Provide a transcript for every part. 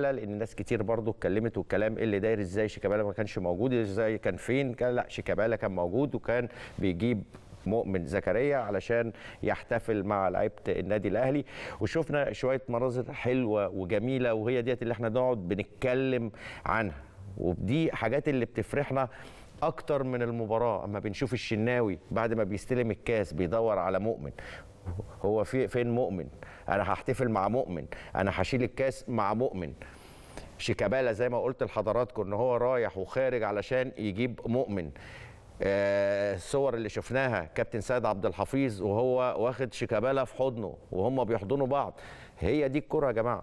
لان ناس كتير برضو اتكلمت والكلام اللي داير ازاي شيكابالا ما كانش موجود ازاي كان فين كان لا شيكابالا كان موجود وكان بيجيب مؤمن زكريا علشان يحتفل مع لعيبه النادي الاهلي وشفنا شويه مناظر حلوه وجميله وهي ديت اللي احنا نقعد بنتكلم عنها ودي حاجات اللي بتفرحنا اكتر من المباراه اما بنشوف الشناوي بعد ما بيستلم الكاس بيدور على مؤمن هو في فين مؤمن انا هحتفل مع مؤمن انا هشيل الكاس مع مؤمن شيكابالا زي ما قلت لحضراتكم ان هو رايح وخارج علشان يجيب مؤمن آه، الصور اللي شفناها كابتن سيد عبد الحفيظ وهو واخد شيكابالا في حضنه وهم بيحضنوا بعض هي دي الكره يا جماعه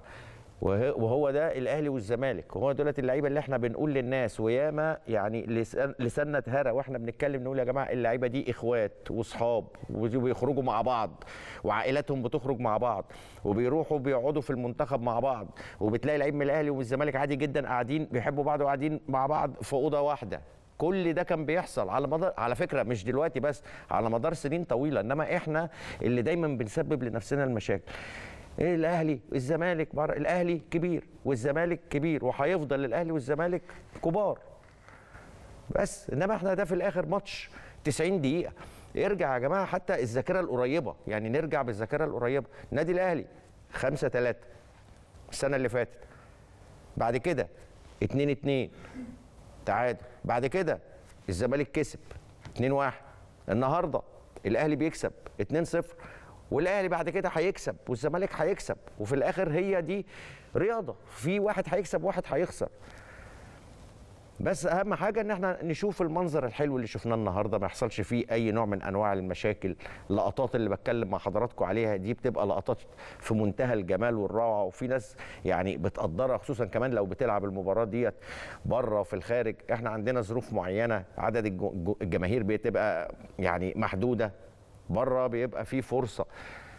وهو ده الاهلي والزمالك وهو دولت اللعيبه اللي احنا بنقول للناس وياما يعني لسان لساننا اتهرى واحنا بنتكلم نقول يا جماعه اللعيبه دي اخوات واصحاب وبيخرجوا مع بعض وعائلاتهم بتخرج مع بعض وبيروحوا بيقعدوا في المنتخب مع بعض وبتلاقي لعيب من الاهلي ومن الزمالك عادي جدا قاعدين بيحبوا بعض وقاعدين مع بعض في اوضه واحده كل ده كان بيحصل على مدار على فكره مش دلوقتي بس على مدار سنين طويله انما احنا اللي دايما بنسبب لنفسنا المشاكل ايه الاهلي الزمالك بر... الاهلي كبير والزمالك كبير وهيفضل الاهلي والزمالك كبار بس انما احنا ده في الاخر ماتش 90 دقيقه ارجع يا جماعه حتى الذاكره القريبه يعني نرجع بالذاكره القريبه النادي الاهلي 5 3 السنه اللي فاتت بعد كده 2 2 تعادل بعد كده الزمالك كسب 2 1 النهارده الاهلي بيكسب 2 0 والاهلي بعد كده هيكسب والزمالك هيكسب وفي الاخر هي دي رياضه في واحد هيكسب واحد هيخسر بس اهم حاجه ان احنا نشوف المنظر الحلو اللي شفناه النهارده ما يحصلش فيه اي نوع من انواع المشاكل اللقطات اللي بتكلم مع حضراتكم عليها دي بتبقى لقطات في منتهى الجمال والروعه وفي ناس يعني بتقدرها خصوصا كمان لو بتلعب المباراه ديت بره وفي الخارج احنا عندنا ظروف معينه عدد الجماهير بتبقى يعني محدوده بره بيبقى في فرصه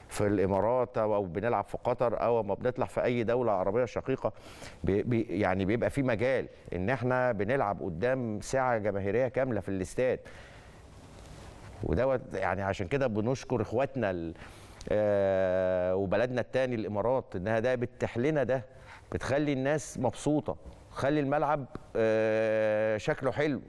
في الامارات او بنلعب في قطر او ما بنطلع في اي دوله عربيه شقيقه بي بي يعني بيبقى في مجال ان احنا بنلعب قدام ساعه جماهيريه كامله في الاستاد ودوت يعني عشان كده بنشكر اخواتنا آه وبلدنا التاني الامارات انها ده بتحلنا ده بتخلي الناس مبسوطه تخلي الملعب آه شكله حلو